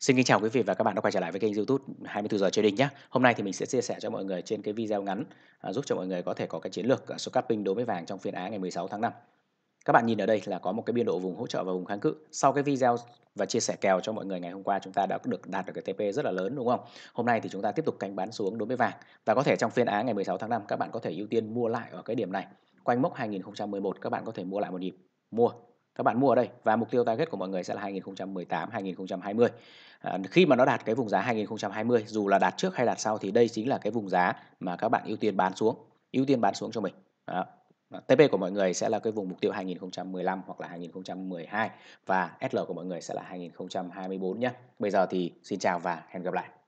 Xin kính chào quý vị và các bạn đã quay trở lại với kênh YouTube 24 giờ trading nhé. Hôm nay thì mình sẽ chia sẻ cho mọi người trên cái video ngắn à, giúp cho mọi người có thể có cái chiến lược à, số capping đối với vàng trong phiên Á ngày 16 tháng 5. Các bạn nhìn ở đây là có một cái biên độ vùng hỗ trợ và vùng kháng cự. Sau cái video và chia sẻ kèo cho mọi người ngày hôm qua chúng ta đã được đạt được cái TP rất là lớn đúng không? Hôm nay thì chúng ta tiếp tục canh bán xuống đối với vàng và có thể trong phiên Á ngày 16 tháng 5 các bạn có thể ưu tiên mua lại ở cái điểm này. Quanh mốc 2011 các bạn có thể mua lại một nhịp mua các bạn mua ở đây và mục tiêu target của mọi người sẽ là 2018 2020 à, khi mà nó đạt cái vùng giá 2020 dù là đạt trước hay đạt sau thì đây chính là cái vùng giá mà các bạn ưu tiên bán xuống ưu tiên bán xuống cho mình Đó. TP của mọi người sẽ là cái vùng mục tiêu 2015 hoặc là 2012 và SL của mọi người sẽ là 2024 nhé. Bây giờ thì xin chào và hẹn gặp lại.